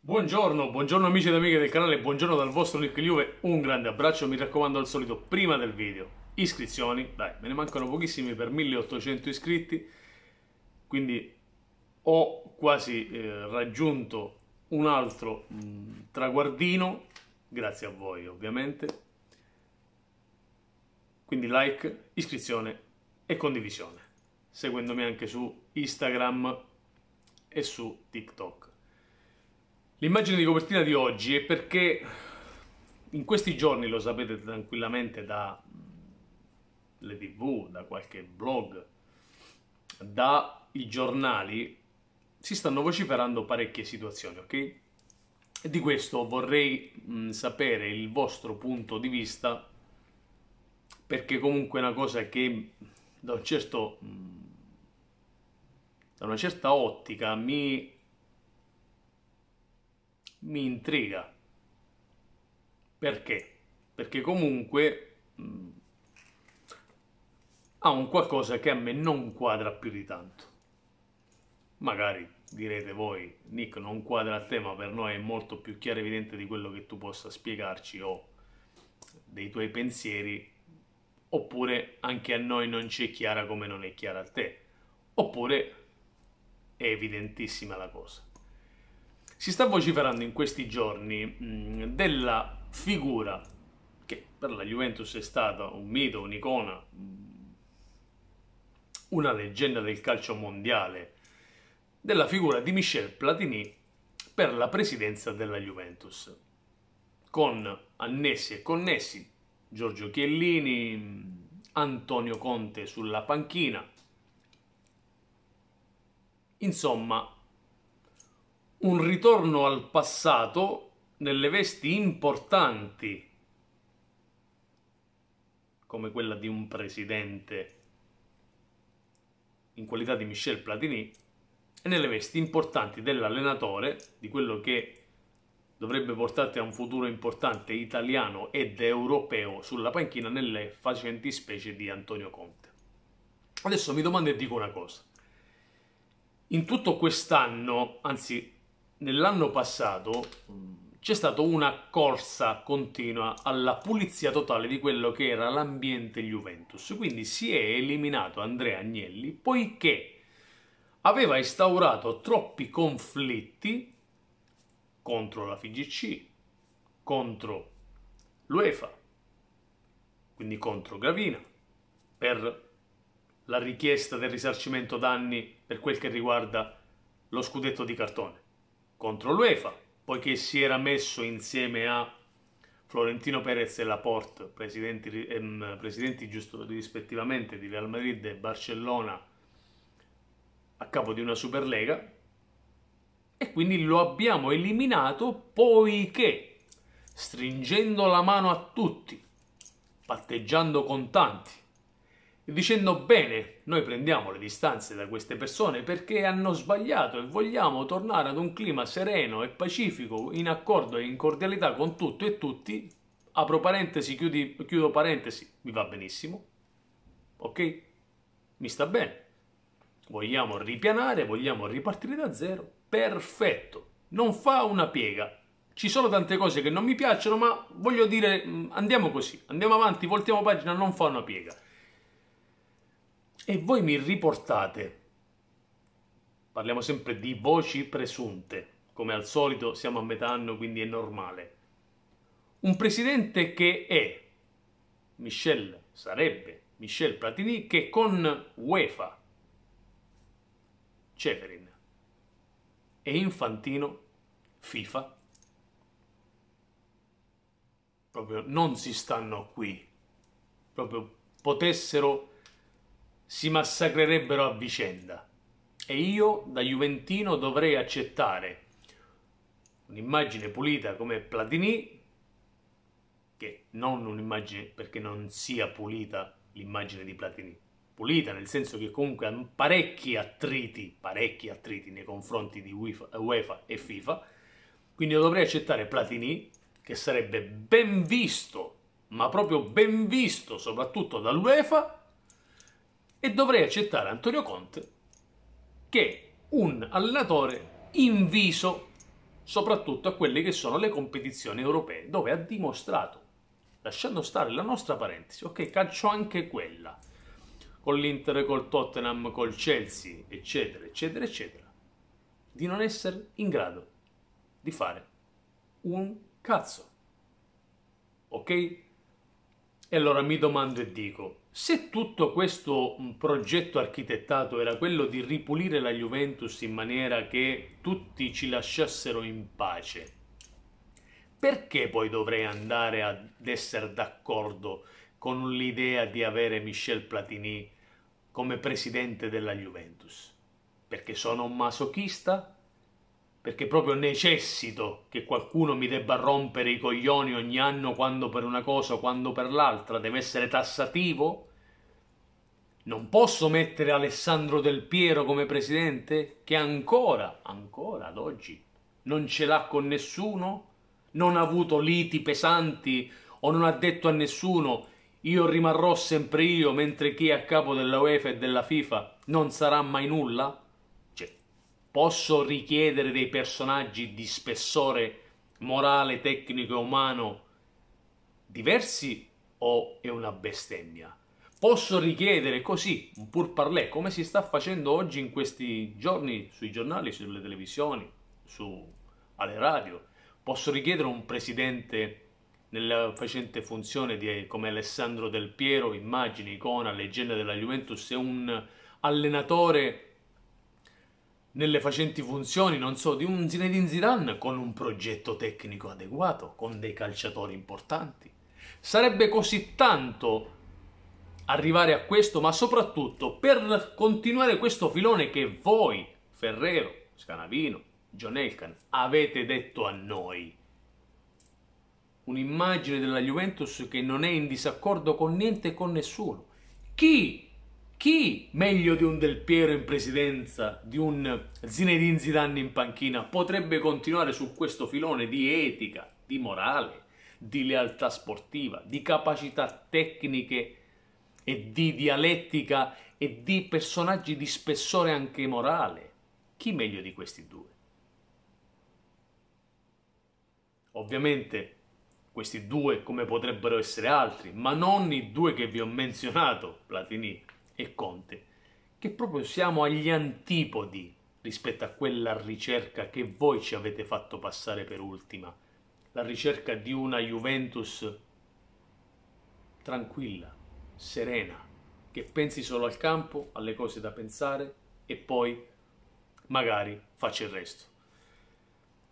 Buongiorno, buongiorno amici ed amiche del canale, buongiorno dal vostro Nick Juve, un grande abbraccio, mi raccomando al solito prima del video, iscrizioni, dai, me ne mancano pochissimi per 1800 iscritti, quindi ho quasi eh, raggiunto un altro mh, mm, traguardino, grazie a voi ovviamente, quindi like, iscrizione e condivisione. Seguendomi anche su Instagram e su TikTok. L'immagine di copertina di oggi è perché in questi giorni, lo sapete tranquillamente da le tv, da qualche blog, dai giornali, si stanno vociferando parecchie situazioni, ok? Di questo vorrei mh, sapere il vostro punto di vista perché comunque è una cosa che da, un certo, da una certa ottica mi, mi intriga. Perché? Perché comunque mm, ha un qualcosa che a me non quadra più di tanto. Magari direte voi, Nick, non quadra il tema per noi è molto più chiaro e evidente di quello che tu possa spiegarci o dei tuoi pensieri oppure anche a noi non ci è chiara come non è chiara a te, oppure è evidentissima la cosa. Si sta vociferando in questi giorni mm, della figura che per la Juventus è stata un mito, un'icona, mm, una leggenda del calcio mondiale, della figura di Michel Platini per la presidenza della Juventus, con annessi e connessi Giorgio Chiellini, Antonio Conte sulla panchina. Insomma, un ritorno al passato nelle vesti importanti, come quella di un presidente in qualità di Michel Platini, e nelle vesti importanti dell'allenatore, di quello che dovrebbe portarti a un futuro importante italiano ed europeo sulla panchina nelle facenti specie di Antonio Conte. Adesso mi domando e dico una cosa. In tutto quest'anno, anzi nell'anno passato, c'è stata una corsa continua alla pulizia totale di quello che era l'ambiente Juventus. Quindi si è eliminato Andrea Agnelli poiché aveva instaurato troppi conflitti contro la FIGC, contro l'UEFA, quindi contro Gravina, per la richiesta del risarcimento danni per quel che riguarda lo scudetto di cartone, contro l'UEFA, poiché si era messo insieme a Florentino Perez e Laporte, presidenti, ehm, presidenti giusto, rispettivamente di Real Madrid e Barcellona, a capo di una Superlega, e quindi lo abbiamo eliminato poiché stringendo la mano a tutti, patteggiando con tanti e dicendo bene, noi prendiamo le distanze da queste persone perché hanno sbagliato e vogliamo tornare ad un clima sereno e pacifico, in accordo e in cordialità con tutto e tutti, apro parentesi, chiudi, chiudo parentesi, mi va benissimo, ok? Mi sta bene. Vogliamo ripianare, vogliamo ripartire da zero perfetto, non fa una piega. Ci sono tante cose che non mi piacciono, ma voglio dire, mm, andiamo così, andiamo avanti, voltiamo pagina, non fa una piega. E voi mi riportate, parliamo sempre di voci presunte, come al solito siamo a metà anno, quindi è normale. Un presidente che è, Michel sarebbe Michel Platini, che con UEFA, Ceferin, e Infantino FIFA proprio non si stanno qui proprio potessero si massacrerebbero a vicenda e io da Juventino dovrei accettare un'immagine pulita come Platini che non un'immagine perché non sia pulita l'immagine di Platini pulita, nel senso che comunque ha parecchi attriti, parecchi attriti nei confronti di UEFA e FIFA, quindi lo dovrei accettare Platini, che sarebbe ben visto, ma proprio ben visto soprattutto dall'UEFA, e dovrei accettare Antonio Conte, che è un allenatore inviso soprattutto a quelle che sono le competizioni europee, dove ha dimostrato, lasciando stare la nostra parentesi, ok, calcio anche quella, con l'Inter, col Tottenham, col Chelsea, eccetera, eccetera, eccetera, di non essere in grado di fare un cazzo. Ok? E allora mi domando e dico, se tutto questo mm, progetto architettato era quello di ripulire la Juventus in maniera che tutti ci lasciassero in pace, perché poi dovrei andare ad essere d'accordo con l'idea di avere Michel Platini come presidente della Juventus. Perché sono un masochista? Perché proprio necessito che qualcuno mi debba rompere i coglioni ogni anno quando per una cosa, o quando per l'altra, deve essere tassativo? Non posso mettere Alessandro Del Piero come presidente che ancora, ancora ad oggi non ce l'ha con nessuno, non ha avuto liti pesanti o non ha detto a nessuno io rimarrò sempre io mentre chi è a capo della UEFA e della FIFA non sarà mai nulla? Cioè, posso richiedere dei personaggi di spessore morale, tecnico e umano diversi o è una bestemmia? Posso richiedere così, un pur parlè, come si sta facendo oggi in questi giorni sui giornali, sulle televisioni, su, alle radio? Posso richiedere un presidente nella facente funzione di, come Alessandro Del Piero, immagini, icona, leggenda della Juventus, è un allenatore nelle facenti funzioni, non so, di un Zinedine Zidane con un progetto tecnico adeguato, con dei calciatori importanti. Sarebbe così tanto arrivare a questo, ma soprattutto per continuare questo filone che voi, Ferrero, Scanavino, John Elkan, avete detto a noi un'immagine della Juventus che non è in disaccordo con niente e con nessuno. Chi, chi meglio di un Del Piero in presidenza, di un Zinedine Zidane in panchina, potrebbe continuare su questo filone di etica, di morale, di lealtà sportiva, di capacità tecniche e di dialettica e di personaggi di spessore anche morale? Chi meglio di questi due? Ovviamente questi due come potrebbero essere altri, ma non i due che vi ho menzionato, Platini e Conte, che proprio siamo agli antipodi rispetto a quella ricerca che voi ci avete fatto passare per ultima, la ricerca di una Juventus tranquilla, serena, che pensi solo al campo, alle cose da pensare e poi magari faccia il resto.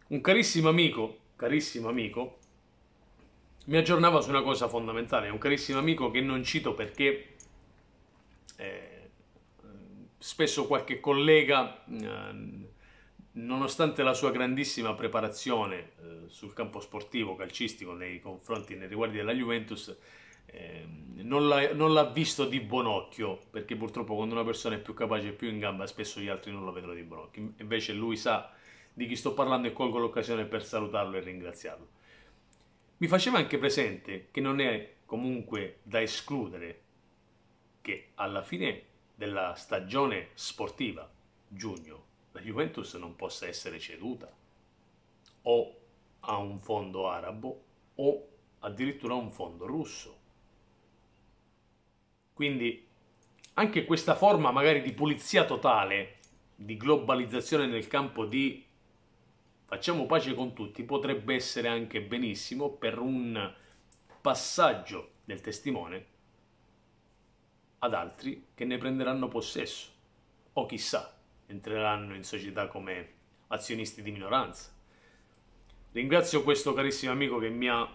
Un carissimo amico, carissimo amico, mi aggiornava su una cosa fondamentale, un carissimo amico che non cito perché eh, spesso qualche collega, eh, nonostante la sua grandissima preparazione eh, sul campo sportivo, calcistico, nei confronti, nei riguardi della Juventus, eh, non l'ha, non l'ha visto di buon occhio, perché purtroppo quando una persona è più capace e più in gamba, spesso gli altri non lo vedono di buon occhio. Invece lui sa di chi sto parlando e colgo l'occasione per salutarlo e ringraziarlo. Mi faceva anche presente che non è comunque da escludere che alla fine della stagione sportiva, giugno, la Juventus non possa essere ceduta o a un fondo arabo o addirittura a un fondo russo. Quindi anche questa forma magari di pulizia totale, di globalizzazione nel campo di facciamo pace con tutti potrebbe essere anche benissimo per un passaggio del testimone ad altri che ne prenderanno possesso o chissà entreranno in società come azionisti di minoranza. Ringrazio questo carissimo amico che mi ha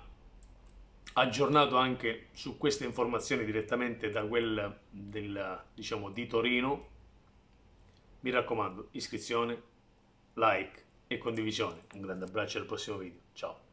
aggiornato anche su queste informazioni direttamente da quel del, diciamo, di Torino. Mi raccomando, iscrizione, like e condivisione. Un grande abbraccio al prossimo video. Ciao!